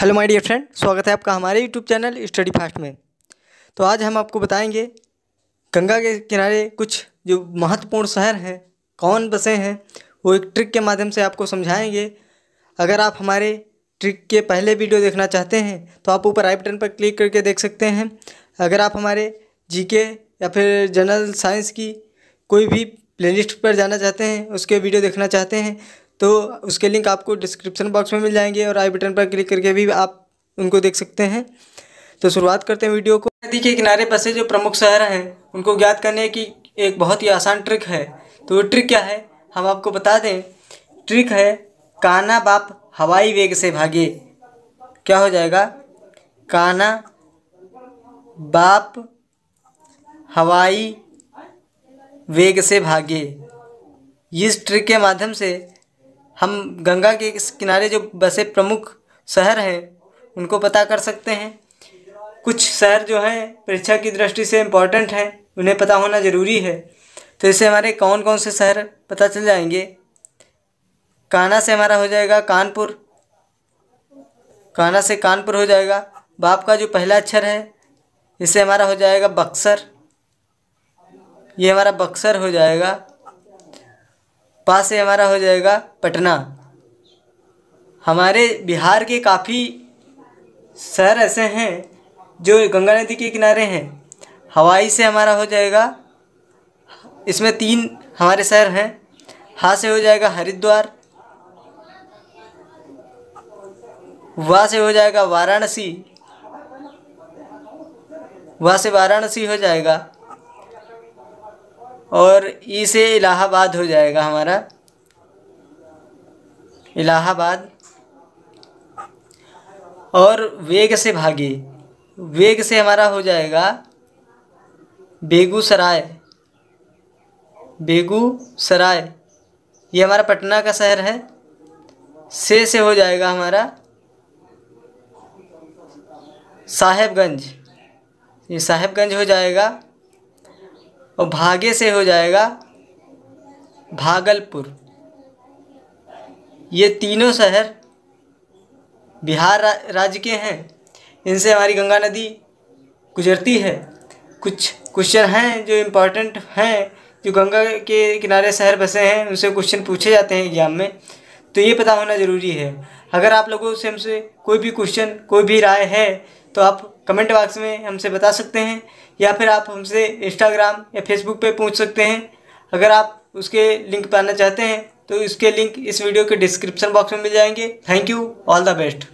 hello my dear friend स्वागत है आपका हमारे यूट्यूब चैनल स्टडी फास्ट में तो आज हम आपको बताएंगे गंगा के किनारे कुछ जो महत्वपूर्ण शहर हैं कौन बसे हैं वो एक ट्रिक के माध्यम से आपको समझाएंगे अगर आप हमारे ट्रिक के पहले वीडियो देखना चाहते हैं तो आप ऊपर आई बटन पर क्लिक करके देख सकते हैं अगर आप हमारे जी या फिर जनरल साइंस की कोई भी प्ले पर जाना चाहते हैं उसके वीडियो देखना चाहते हैं तो उसके लिंक आपको डिस्क्रिप्शन बॉक्स में मिल जाएंगे और आई बटन पर क्लिक करके भी आप उनको देख सकते हैं तो शुरुआत करते हैं वीडियो को नदी के किनारे बसे जो प्रमुख शहर हैं उनको ज्ञात करने की एक बहुत ही आसान ट्रिक है तो वो ट्रिक क्या है हम आपको बता दें ट्रिक है काना बाप हवाई वेग से भागे क्या हो जाएगा काना बाप हवाई वेग से भागे इस ट्रिक के माध्यम से हम गंगा के किनारे जो बसे प्रमुख शहर हैं उनको पता कर सकते हैं कुछ शहर जो हैं परीक्षा की दृष्टि से इम्पॉर्टेंट हैं उन्हें पता होना ज़रूरी है तो इससे हमारे कौन कौन से शहर पता चल जाएंगे काना से हमारा हो जाएगा कानपुर काना से कानपुर हो जाएगा बाप का जो पहला अक्षर है इससे हमारा हो जाएगा बक्सर ये हमारा बक्सर हो जाएगा पास से हमारा हो जाएगा पटना हमारे बिहार के काफ़ी शहर ऐसे हैं जो गंगा नदी के किनारे हैं हवाई से हमारा हो जाएगा इसमें तीन हमारे शहर हैं हाँ से हो जाएगा हरिद्वार वा से हो जाएगा वाराणसी वा से वाराणसी हो जाएगा और ई e से इलाहाबाद हो जाएगा हमारा इलाहाबाद और वेग से भागे वेग से हमारा हो जाएगा बेगूसराय बेगूसराय ये हमारा पटना का शहर है से से हो जाएगा हमारा साहेबगंज ये साहेबगंज हो जाएगा और भागे से हो जाएगा भागलपुर ये तीनों शहर बिहार रा, राज्य के हैं इनसे हमारी गंगा नदी गुजरती है कुछ क्वेश्चन हैं जो इम्पोर्टेंट हैं जो गंगा के किनारे शहर बसे हैं उनसे क्वेश्चन पूछे जाते हैं एग्जाम में तो ये पता होना ज़रूरी है अगर आप लोगों से हमसे कोई भी क्वेश्चन कोई भी राय है तो आप कमेंट बॉक्स में हमसे बता सकते हैं या फिर आप हमसे इंस्टाग्राम या फेसबुक पे पूछ सकते हैं अगर आप उसके लिंक पाना चाहते हैं तो इसके लिंक इस वीडियो के डिस्क्रिप्शन बॉक्स में मिल जाएंगे thank you all the best